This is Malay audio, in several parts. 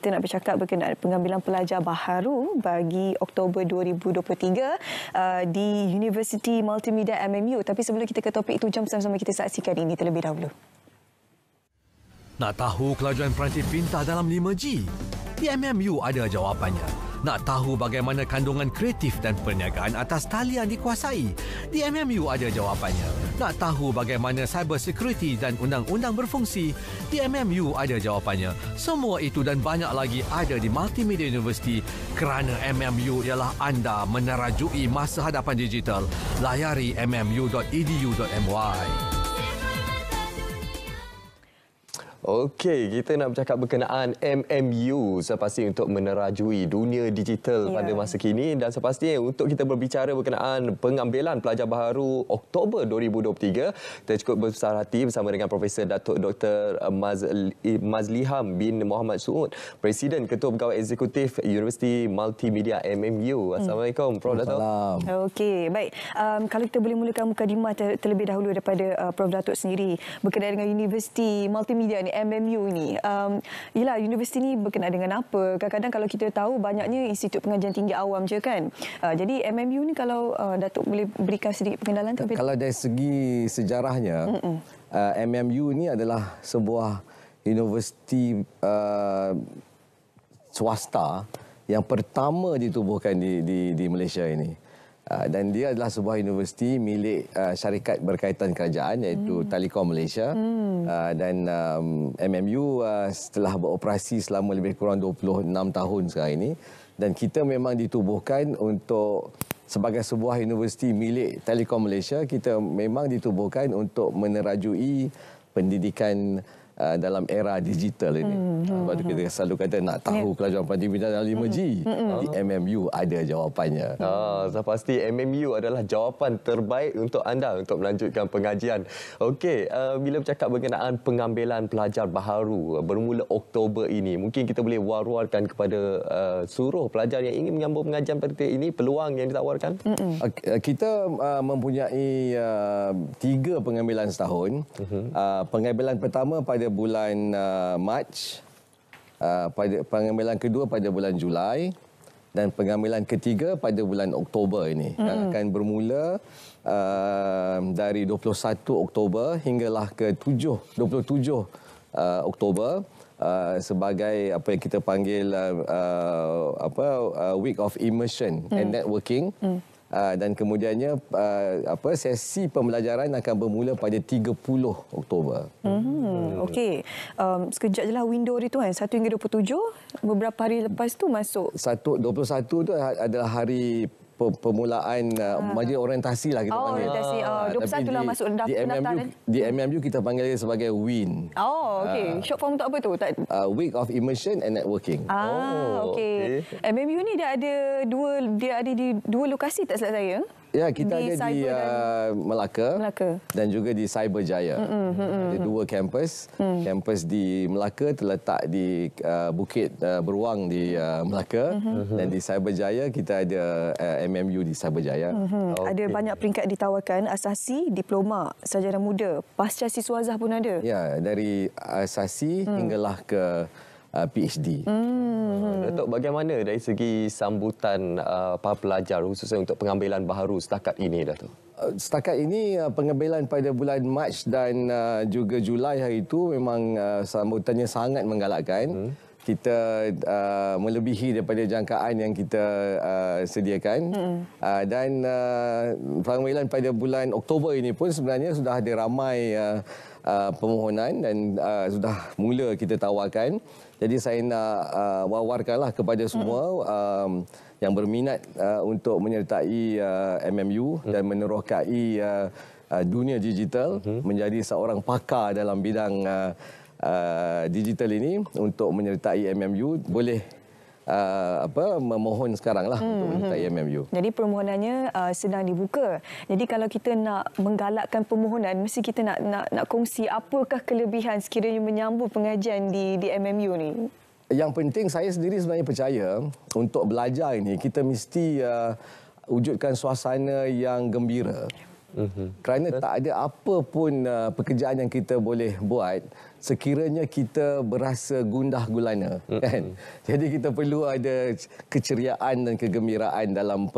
Kita nak bercakap berkenaan pengambilan pelajar baharu bagi Oktober 2023 uh, di University Multimedia MMU. Tapi sebelum kita ke topik itu, jom sama-sama kita saksikan ini terlebih dahulu. Nak tahu kelajuan Perancis pintar dalam 5G? Di MMU ada jawapannya. Nak tahu bagaimana kandungan kreatif dan perniagaan atas talian dikuasai? Di MMU ada jawapannya. Nak tahu bagaimana cyber security dan undang-undang berfungsi? Di MMU ada jawapannya. Semua itu dan banyak lagi ada di Multimedia University kerana MMU ialah anda menerajui masa hadapan digital. Layari mmu.edu.my. Okey, kita nak bercakap berkenaan MMU sepasti untuk menerajui dunia digital ya. pada masa kini dan sepasti untuk kita berbicara berkenaan pengambilan pelajar baharu Oktober 2023, kita cukup besar hati bersama dengan Profesor Datuk Dr. Eh, eh, Mazliham bin Muhammad Suud, Presiden Ketua Pegawai Eksekutif Universiti Multimedia MMU. Assalamualaikum, Prof. Datuk. Okey, baik. Um, kalau kita boleh mulakan mukadimah terlebih dahulu daripada uh, Prof. Datuk sendiri berkenaan dengan Universiti Multimedia ini, MMU ini. Um, yelah, universiti ini berkenaan dengan apa? Kadang-kadang kalau kita tahu banyaknya institut pengajian tinggi awam je kan? Uh, jadi MMU ini kalau uh, Datuk boleh berikan sedikit pengenalan? Tak, kalau dari segi sejarahnya, uh, MMU ini adalah sebuah universiti uh, swasta yang pertama ditubuhkan di, di, di Malaysia ini. Ah, dan dia adalah sebuah universiti milik uh, syarikat berkaitan kerajaan iaitu hmm. Telekom Malaysia hmm. uh, dan um, MMU uh, setelah beroperasi selama lebih kurang 26 tahun sekarang ini dan kita memang ditubuhkan untuk sebagai sebuah universiti milik Telekom Malaysia kita memang ditubuhkan untuk menerajui pendidikan Uh, dalam era digital ini. Hmm. Ah, hmm Sebab kita hmm. selalu kata nak tahu yeah. kelajuan pandemi dalam 5G. Hmm, hmm. Di MMU ada jawapannya. Hmm. Ah, pasti MMU adalah jawapan terbaik untuk anda untuk melanjutkan pengajian. Okey, uh, bila bercakap berkenaan pengambilan pelajar baharu uh, bermula Oktober ini, mungkin kita boleh war-warkan kepada uh, suruh pelajar yang ingin menyambung pengajian pada ini, peluang yang ditawarkan? Hmm. Okay, uh, kita uh, mempunyai uh, tiga pengambilan setahun. Mhm. Uh, pengambilan pertama pada bulan uh, Mac, uh, pada pengambilan kedua pada bulan Julai dan pengambilan ketiga pada bulan Oktober ini mm -hmm. akan bermula uh, dari 21 Oktober hinggalah ke 7 27 uh, Oktober uh, sebagai apa yang kita panggil uh, uh, apa uh, week of immersion mm. and hmm. networking mm. Ah, dan kemudiannya uh, apa sesi pembelajaran akan bermula pada 30 Oktober. Mhm. Okey. Um, sekejap jelah window dia tu kan 1 hingga 27 beberapa hari lepas tu masuk. 1 21 tu adalah hari Pemulaan uh, hmm. majlis orientasi lah kita oh, panggil. Oh, orientasi. Oh, 21 ah, Tapi di, lah masuk daftar. Di, MMU, di MMU kita panggil dia sebagai WIN. Oh, ah. okey. Uh, Short form untuk apa tu? Tak... Uh, week of Immersion and Networking. Ah, oh, okey. Okay. Eh, MMU ni dia ada dua dia ada di dua lokasi tak salah saya? Ya, kita di ada Cyber di uh, Melaka, Melaka dan juga di Cyberjaya. Mm -mm, mm -mm. Ada dua kampus. Mm. Kampus di Melaka terletak di uh, Bukit uh, Beruang di uh, Melaka. Mm -hmm. Dan di Cyberjaya, kita ada uh, MMU di Cyberjaya. Mm -hmm. okay. Ada banyak peringkat ditawarkan. Asasi, Diploma, Sajarah Muda, Pasca Siswazah pun ada. Ya, dari Asasi mm. hinggalah ke uh, PhD. Hmm. Datuk, bagaimana dari segi sambutan uh, para pelajar khususnya untuk pengambilan baharu setakat ini, Datuk? Uh, setakat ini uh, pengambilan pada bulan Mac dan uh, juga Julai hari itu memang sambutannya sangat menggalakkan. Hmm. Kita uh, melebihi daripada jangkaan yang kita uh, sediakan hmm. uh, dan uh, pengambilan pada bulan Oktober ini pun sebenarnya sudah ada ramai uh, uh, permohonan dan uh, sudah mula kita tawarkan. Jadi saya nak uh, wawarkanlah kepada semua um, yang berminat uh, untuk menyertai uh, MMU dan menerokai uh, uh dunia digital mm-hmm. menjadi seorang pakar dalam bidang uh, uh, digital ini untuk menyertai MMU boleh uh, apa memohon sekaranglah mm -hmm. untuk menyertai IMMU. Jadi permohonannya uh, sedang dibuka. Jadi kalau kita nak menggalakkan permohonan mesti kita nak nak nak kongsi apakah kelebihan sekiranya menyambut pengajian di di MMU ni. Yang penting saya sendiri sebenarnya percaya untuk belajar ini kita mesti uh, wujudkan suasana yang gembira. Mm -hmm. Kerana tak ada apa pun uh, pekerjaan yang kita boleh buat sekiranya kita berasa gundah gulana mm-hmm. kan jadi kita perlu ada keceriaan dan kegembiraan dalam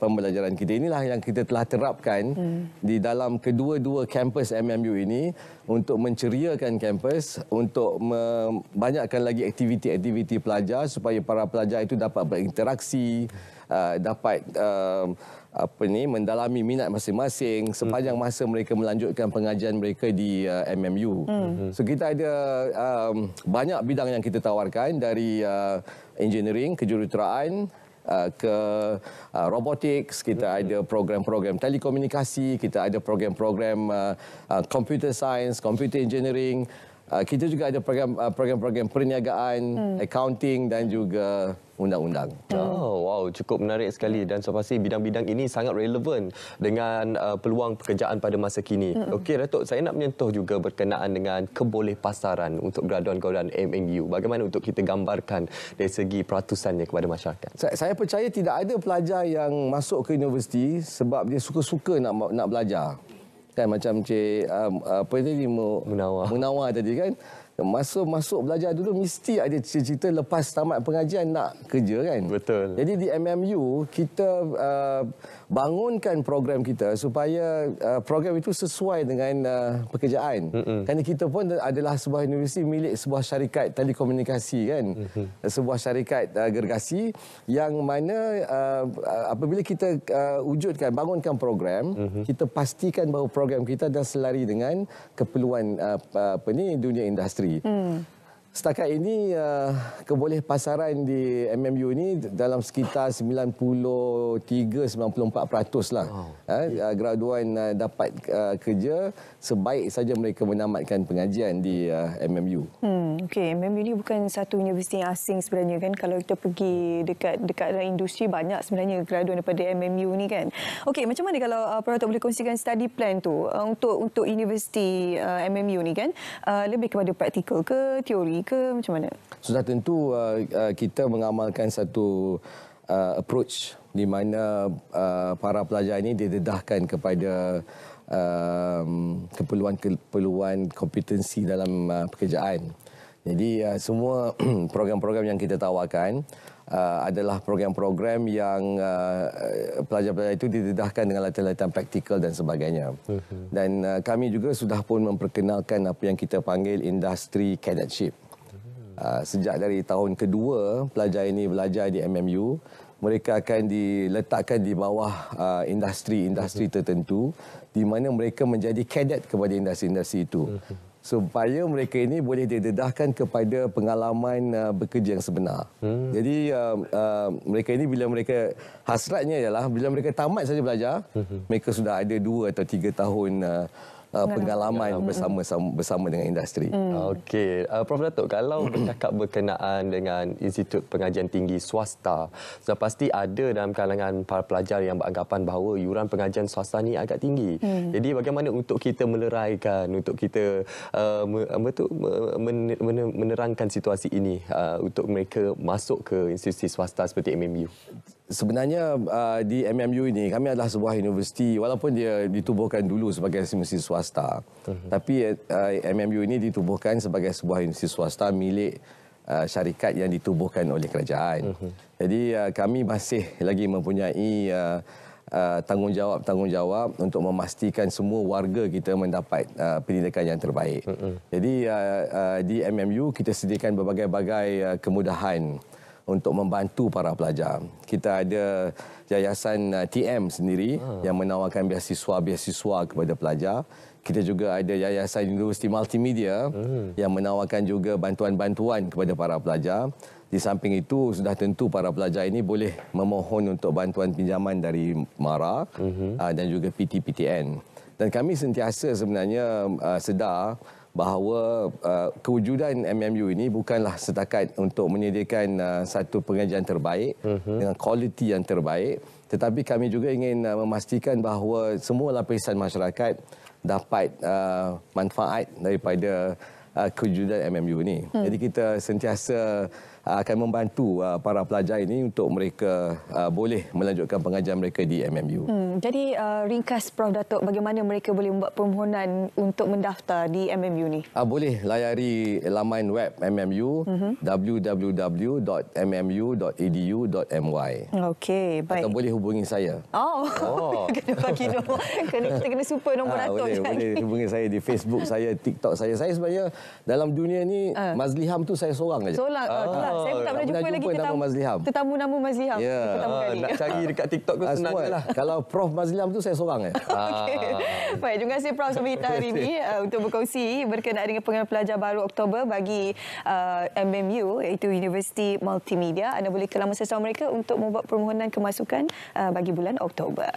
pembelajaran kita inilah yang kita telah terapkan mm. di dalam kedua-dua kampus MMU ini untuk menceriakan kampus untuk membanyakkan lagi aktiviti-aktiviti pelajar supaya para pelajar itu dapat berinteraksi uh, dapat uh, apa ni mendalami minat masing-masing sepanjang masa mereka melanjutkan pengajian mereka di uh, MMU. Hmm. So kita ada um, banyak bidang yang kita tawarkan dari uh, engineering kejuruteraan Uh, ke uh, robotics kita hmm. ada program-program telekomunikasi kita ada program-program uh, uh, computer science computer engineering Ah, kita juga ada ah, program-program perniagaan, hmm. accounting dan juga undang-undang. Hmm. Oh, wow, cukup menarik sekali dan so pasti bidang-bidang ini sangat relevan dengan uh, peluang pekerjaan pada masa kini. Hmm. Okey, Datuk, saya nak menyentuh juga berkenaan dengan kebolehpasaran untuk graduan graduan MNU. Bagaimana untuk kita gambarkan dari segi peratusannya kepada masyarakat? Saya, saya percaya tidak ada pelajar yang masuk ke universiti sebab dia suka-suka nak nak belajar kan macam cik um, apa tadi mau menawar. menawar tadi kan masa masuk belajar dulu mesti ada cerita-cerita lepas tamat pengajian nak kerja kan betul jadi di MMU kita uh, bangunkan program kita supaya uh, program itu sesuai dengan uh, pekerjaan mm-hmm. kerana kita pun adalah sebuah universiti milik sebuah syarikat telekomunikasi kan mm-hmm. sebuah syarikat uh, gergasi yang mana uh, uh, apabila kita uh, wujudkan bangunkan program mm-hmm. kita pastikan bahawa program kita dah selari dengan keperluan uh, apa ni dunia industri り、うん、setakat ini uh, keboleh pasaran di MMU ini dalam sekitar 93-94% lah. Wow. Eh, uh, graduan uh, dapat uh, kerja sebaik saja mereka menamatkan pengajian di MMU. Hmm, okay. MMU ini bukan satu universiti yang asing sebenarnya kan. Kalau kita pergi dekat dekat industri banyak sebenarnya graduan daripada MMU ni kan. Okey, macam mana kalau perlu Peratok boleh kongsikan study plan tu untuk untuk universiti MMU ni kan? lebih kepada praktikal ke teori ke macam mana? Sudah tentu uh, uh, kita mengamalkan satu uh, approach di mana uh, para pelajar ini didedahkan kepada keperluan-keperluan um, uh, kompetensi dalam uh, pekerjaan. Jadi uh, semua program-program yang kita tawarkan uh, adalah program-program yang uh, pelajar-pelajar uh, itu didedahkan dengan latihan-latihan praktikal dan sebagainya. Mhm. Dan uh, kami juga sudah pun memperkenalkan apa yang kita panggil industri cadetship. Ah, sejak dari tahun kedua pelajar ini belajar di MMU mereka akan diletakkan di bawah industri-industri ah, uh, mhm. tertentu di mana mereka menjadi kadet kepada industri-industri itu mhm. supaya mereka ini boleh didedahkan kepada pengalaman uh, bekerja yang sebenar. Hmm. Jadi uh, uh, mereka ini bila mereka hasratnya ialah bila mereka tamat saja belajar, hmm. mereka sudah ada dua atau tiga tahun uh, Uh, pengalaman, pengalaman. bersama bersama dengan industri. Hmm. Okey, uh, Prof Datuk, kalau bercakap berkenaan dengan Institut Pengajian Tinggi Swasta, sudah pasti ada dalam kalangan para pelajar yang beranggapan bahawa yuran pengajian swasta ni agak tinggi. Hmm. Jadi bagaimana untuk kita meleraikan, untuk kita uh, apa tu, menerangkan situasi ini uh, untuk mereka masuk ke institusi swasta seperti MMU? Sebenarnya uh, di MMU ini kami adalah sebuah universiti walaupun dia ditubuhkan dulu sebagai universiti swasta uh mhm. -huh. tapi uh, MMU ini ditubuhkan sebagai sebuah universiti swasta milik uh, syarikat yang ditubuhkan oleh kerajaan. Uh mhm. -huh. Jadi uh, kami masih lagi mempunyai tanggungjawab-tanggungjawab uh, uh, untuk memastikan semua warga kita mendapat uh, pendidikan yang terbaik. Uh mhm. -huh. Jadi uh, uh, di MMU kita sediakan berbagai-bagai uh, kemudahan untuk membantu para pelajar. Kita ada yayasan uh, TM sendiri hmm. yang menawarkan beasiswa-beasiswa kepada pelajar. Kita juga ada yayasan Universiti Multimedia hmm. yang menawarkan juga bantuan-bantuan kepada para pelajar. Di samping itu sudah tentu para pelajar ini boleh memohon untuk bantuan pinjaman dari MARA hmm. dan juga PTPTN. Dan kami sentiasa sebenarnya uh, sedar bahawa uh, kewujudan MMU ini bukanlah setakat untuk menyediakan uh, satu pengajian terbaik uh-huh. dengan kualiti yang terbaik tetapi kami juga ingin uh, memastikan bahawa semua lapisan masyarakat dapat uh, manfaat daripada uh, kewujudan MMU ini. uh Jadi kita sentiasa Ah, akan membantu ah, para pelajar ini untuk mereka ah, boleh melanjutkan pengajian mereka di MMU. Hmm, jadi ringkas Prof Datuk bagaimana mereka boleh membuat permohonan untuk mendaftar di MMU ni? Boleh layari laman web MMU hmm. www.mmu.edu.my. Okey, baik. Atau boleh hubungi saya. Oh. oh. kena bagi nombor. Kena kita kena super nombor Datuk. Boleh, boleh hubungi saya di Facebook saya, TikTok saya. Saya sebenarnya dalam dunia ni uh. Mazliham tu saya seorang aja. Seorang. Uh, uh. Saya pun tak pernah jumpa, lagi tetamu Mazliham. Tetamu nama Mazliham. Yeah. Ya, Pertama uh, kali. Nak cari dekat TikTok tu uh, senang lah. Kalau Prof Mazliham tu saya seorang eh. Okey. Baik, terima kasih Prof sebab kita hari ini uh, untuk berkongsi berkenaan dengan pengenalan pelajar baru Oktober bagi uh, MMU iaitu Universiti Multimedia. Anda boleh ke laman sosial mereka untuk membuat permohonan kemasukan uh, bagi bulan Oktober.